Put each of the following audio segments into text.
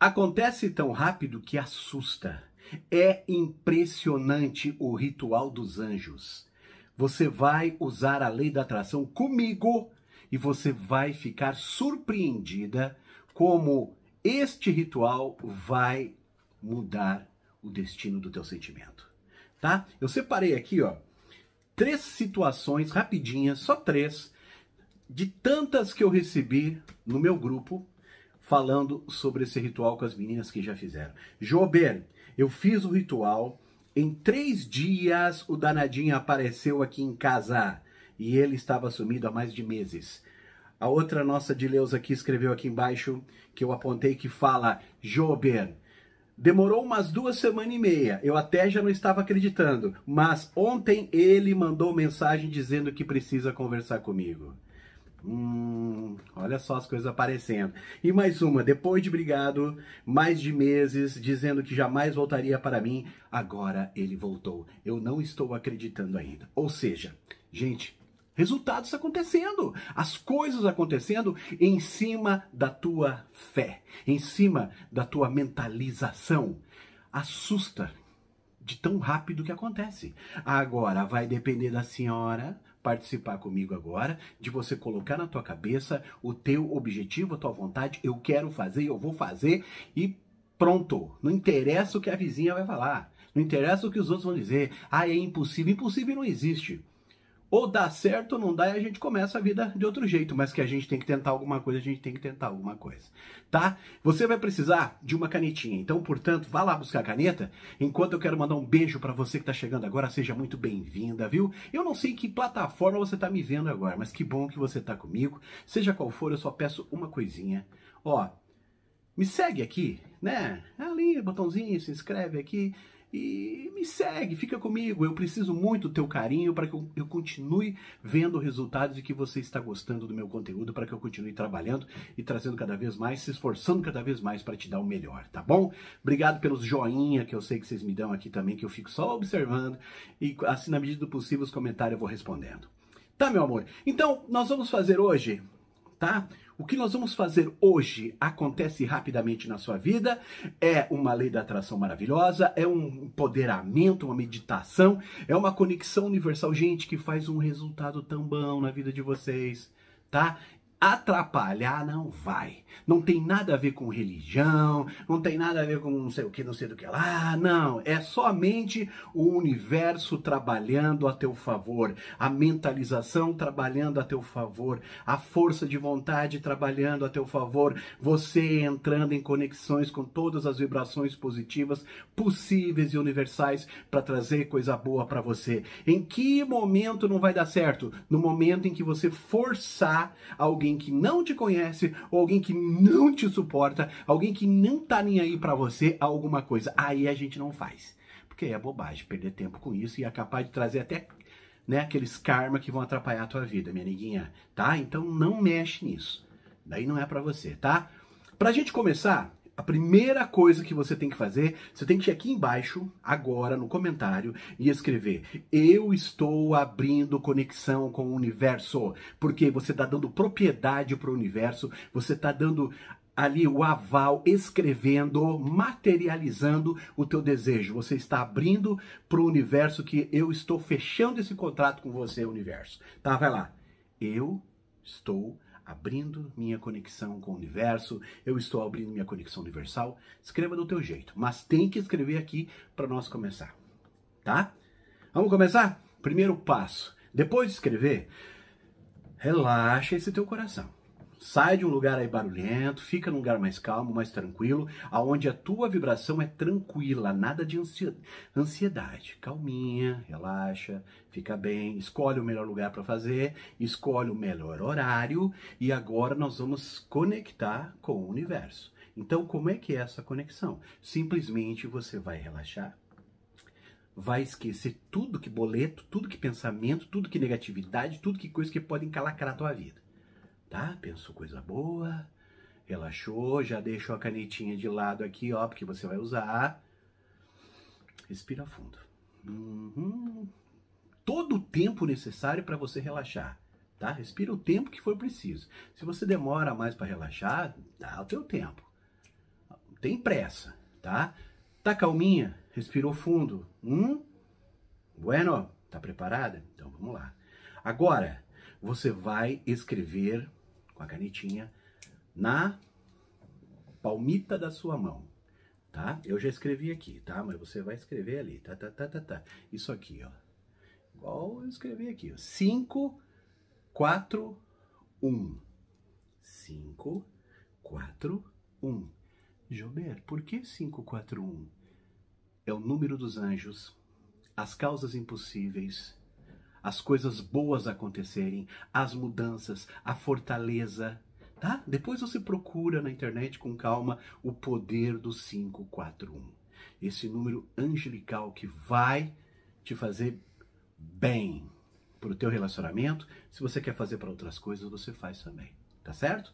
Acontece tão rápido que assusta. É impressionante o ritual dos anjos. Você vai usar a lei da atração comigo e você vai ficar surpreendida como este ritual vai mudar o destino do teu sentimento, tá? Eu separei aqui, ó, três situações rapidinhas, só três, de tantas que eu recebi no meu grupo falando sobre esse ritual com as meninas que já fizeram. Jober, eu fiz o ritual, em três dias o danadinho apareceu aqui em casa e ele estava sumido há mais de meses. A outra nossa de Leus aqui escreveu aqui embaixo, que eu apontei, que fala: Jober, demorou umas duas semanas e meia, eu até já não estava acreditando, mas ontem ele mandou mensagem dizendo que precisa conversar comigo. Hum, olha só as coisas aparecendo. E mais uma, depois de brigado, mais de meses, dizendo que jamais voltaria para mim, agora ele voltou. Eu não estou acreditando ainda. Ou seja, gente, resultados acontecendo, as coisas acontecendo em cima da tua fé, em cima da tua mentalização. Assusta de tão rápido que acontece. Agora vai depender da senhora, participar comigo agora, de você colocar na tua cabeça o teu objetivo, a tua vontade, eu quero fazer, eu vou fazer e pronto. Não interessa o que a vizinha vai falar, não interessa o que os outros vão dizer. Ah, é impossível, impossível não existe ou dá certo ou não dá e a gente começa a vida de outro jeito, mas que a gente tem que tentar alguma coisa, a gente tem que tentar alguma coisa, tá? Você vai precisar de uma canetinha, então, portanto, vá lá buscar a caneta. Enquanto eu quero mandar um beijo para você que tá chegando agora, seja muito bem-vinda, viu? Eu não sei que plataforma você tá me vendo agora, mas que bom que você tá comigo. Seja qual for, eu só peço uma coisinha. Ó, me segue aqui, né? Ali, botãozinho, se inscreve aqui e me segue, fica comigo. Eu preciso muito do teu carinho para que eu, eu continue vendo resultados e que você está gostando do meu conteúdo, para que eu continue trabalhando e trazendo cada vez mais, se esforçando cada vez mais para te dar o melhor, tá bom? Obrigado pelos joinha que eu sei que vocês me dão aqui também, que eu fico só observando e assim na medida do possível os comentários eu vou respondendo. Tá, meu amor? Então, nós vamos fazer hoje, tá? O que nós vamos fazer hoje acontece rapidamente na sua vida, é uma lei da atração maravilhosa, é um empoderamento, uma meditação, é uma conexão universal, gente, que faz um resultado tão bom na vida de vocês tá? Atrapalhar não vai. Não tem nada a ver com religião, não tem nada a ver com não sei o que, não sei do que lá. Ah, não, é somente o universo trabalhando a teu favor, a mentalização trabalhando a teu favor, a força de vontade trabalhando a teu favor, você entrando em conexões com todas as vibrações positivas possíveis e universais para trazer coisa boa para você. Em que momento não vai dar certo? No momento em que você forçar alguém alguém que não te conhece, ou alguém que não te suporta, alguém que não tá nem aí para você alguma coisa. Aí a gente não faz. Porque é bobagem perder tempo com isso e é capaz de trazer até né, aqueles karma que vão atrapalhar a tua vida, minha amiguinha, tá? Então não mexe nisso. Daí não é para você, tá? Pra gente começar, a primeira coisa que você tem que fazer, você tem que ir aqui embaixo, agora, no comentário, e escrever: Eu estou abrindo conexão com o universo. Porque você está dando propriedade para o universo, você está dando ali o aval, escrevendo, materializando o teu desejo. Você está abrindo para o universo que eu estou fechando esse contrato com você, universo. Tá? Vai lá. Eu estou abrindo abrindo minha conexão com o universo, eu estou abrindo minha conexão universal. Escreva do teu jeito, mas tem que escrever aqui para nós começar, tá? Vamos começar? Primeiro passo. Depois de escrever, relaxa esse teu coração. Sai de um lugar aí barulhento, fica num lugar mais calmo, mais tranquilo, aonde a tua vibração é tranquila, nada de ansiedade. Calminha, relaxa, fica bem, escolhe o melhor lugar para fazer, escolhe o melhor horário e agora nós vamos conectar com o universo. Então, como é que é essa conexão? Simplesmente você vai relaxar, vai esquecer tudo que boleto, tudo que pensamento, tudo que negatividade, tudo que coisa que pode encalacrar a tua vida tá? Pensou coisa boa, relaxou, já deixou a canetinha de lado aqui, ó, porque você vai usar. Respira fundo. Uhum. Todo o tempo necessário para você relaxar, tá? Respira o tempo que for preciso. Se você demora mais para relaxar, dá o teu tempo. Não tem pressa, tá? Tá calminha? Respirou fundo. Um. Bueno, tá preparada? Então vamos lá. Agora, você vai escrever com a canetinha na palmita da sua mão, tá? Eu já escrevi aqui, tá? Mas você vai escrever ali, tá, tá, tá, tá, tá. Isso aqui, ó. Igual eu escrevi aqui, ó. 5, 4, 1. 5, 4, 1. Jober, por que 541? É o número dos anjos, as causas impossíveis, as coisas boas acontecerem, as mudanças, a fortaleza, tá? Depois você procura na internet com calma o poder do 541. Esse número angelical que vai te fazer bem para o teu relacionamento. Se você quer fazer para outras coisas, você faz também, tá certo?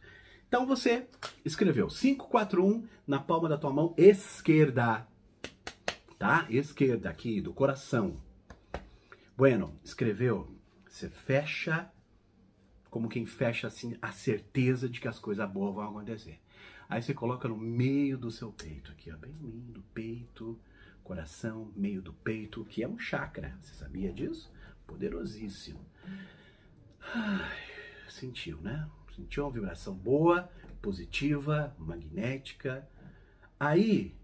Então você escreveu 541 na palma da tua mão esquerda, tá? Esquerda aqui do coração. Bueno escreveu, você fecha como quem fecha assim a certeza de que as coisas boas vão acontecer. Aí você coloca no meio do seu peito aqui, ó, bem no peito, coração, meio do peito, que é um chakra. Você sabia disso? Poderosíssimo. Ai, sentiu, né? Sentiu uma vibração boa, positiva, magnética. Aí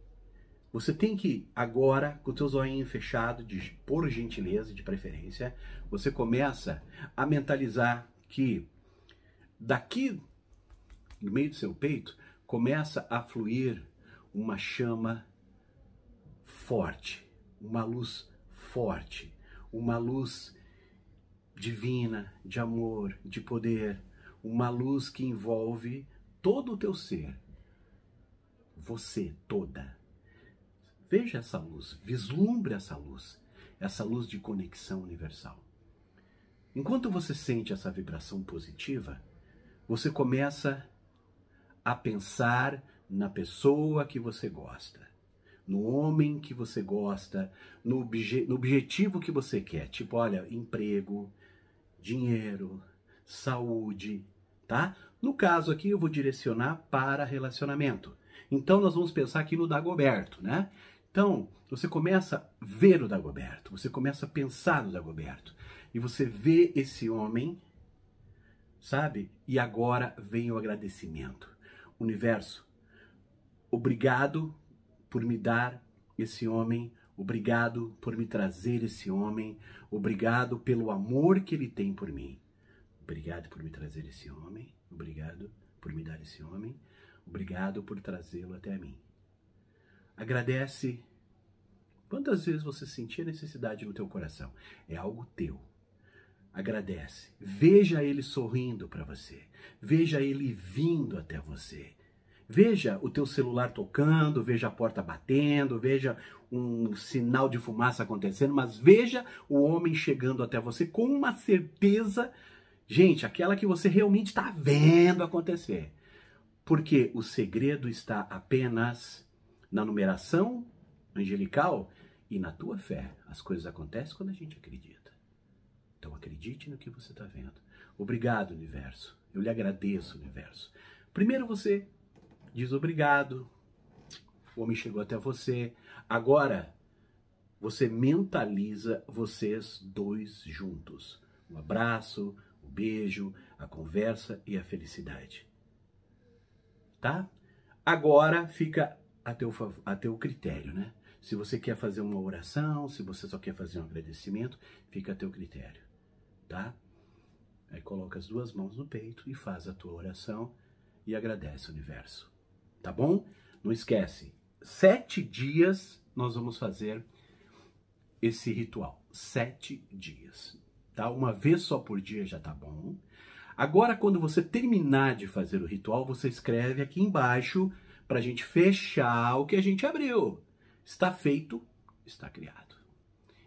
você tem que agora, com o teu zoinho fechado, de, por gentileza, de preferência, você começa a mentalizar que daqui no meio do seu peito começa a fluir uma chama forte, uma luz forte, uma luz divina, de amor, de poder, uma luz que envolve todo o teu ser. Você toda Veja essa luz, vislumbre essa luz, essa luz de conexão universal. Enquanto você sente essa vibração positiva, você começa a pensar na pessoa que você gosta, no homem que você gosta, no, obje no objetivo que você quer. Tipo, olha, emprego, dinheiro, saúde, tá? No caso aqui, eu vou direcionar para relacionamento. Então, nós vamos pensar aqui no Dagoberto, né? Então, você começa a ver o Dagoberto, você começa a pensar no Dagoberto. E você vê esse homem, sabe? E agora vem o agradecimento. Universo, obrigado por me dar esse homem, obrigado por me trazer esse homem, obrigado pelo amor que ele tem por mim. Obrigado por me trazer esse homem, obrigado por me dar esse homem, obrigado por trazê-lo até mim. Agradece quantas vezes você sentir necessidade no teu coração. É algo teu. Agradece. Veja ele sorrindo para você. Veja ele vindo até você. Veja o teu celular tocando, veja a porta batendo, veja um sinal de fumaça acontecendo, mas veja o homem chegando até você com uma certeza, gente, aquela que você realmente está vendo acontecer. Porque o segredo está apenas na numeração angelical e na tua fé. As coisas acontecem quando a gente acredita. Então acredite no que você está vendo. Obrigado, universo. Eu lhe agradeço, universo. Primeiro você diz obrigado. O homem chegou até você. Agora você mentaliza vocês dois juntos. Um abraço, um beijo, a conversa e a felicidade. Tá? Agora fica a teu, a teu critério, né? Se você quer fazer uma oração, se você só quer fazer um agradecimento, fica a teu critério, tá? Aí coloca as duas mãos no peito e faz a tua oração e agradece o universo, tá bom? Não esquece, sete dias nós vamos fazer esse ritual, sete dias, tá? Uma vez só por dia já tá bom. Agora, quando você terminar de fazer o ritual, você escreve aqui embaixo para a gente fechar o que a gente abriu. Está feito, está criado.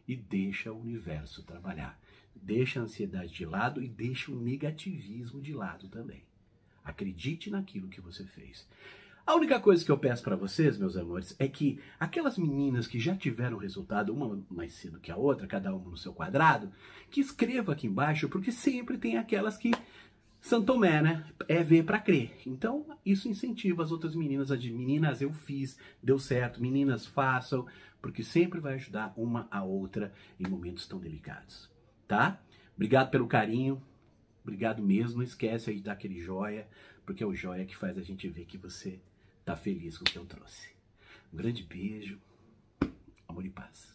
E deixa o universo trabalhar. Deixa a ansiedade de lado e deixa o negativismo de lado também. Acredite naquilo que você fez. A única coisa que eu peço para vocês, meus amores, é que aquelas meninas que já tiveram resultado, uma mais cedo que a outra, cada uma no seu quadrado, que escreva aqui embaixo, porque sempre tem aquelas que Santomé, né? É ver para crer. Então, isso incentiva as outras meninas a dizer: meninas, eu fiz, deu certo, meninas, façam, porque sempre vai ajudar uma a outra em momentos tão delicados, tá? Obrigado pelo carinho, obrigado mesmo. Não esquece aí de dar aquele joia, porque é o joia que faz a gente ver que você tá feliz com o que eu trouxe. Um grande beijo, amor e paz.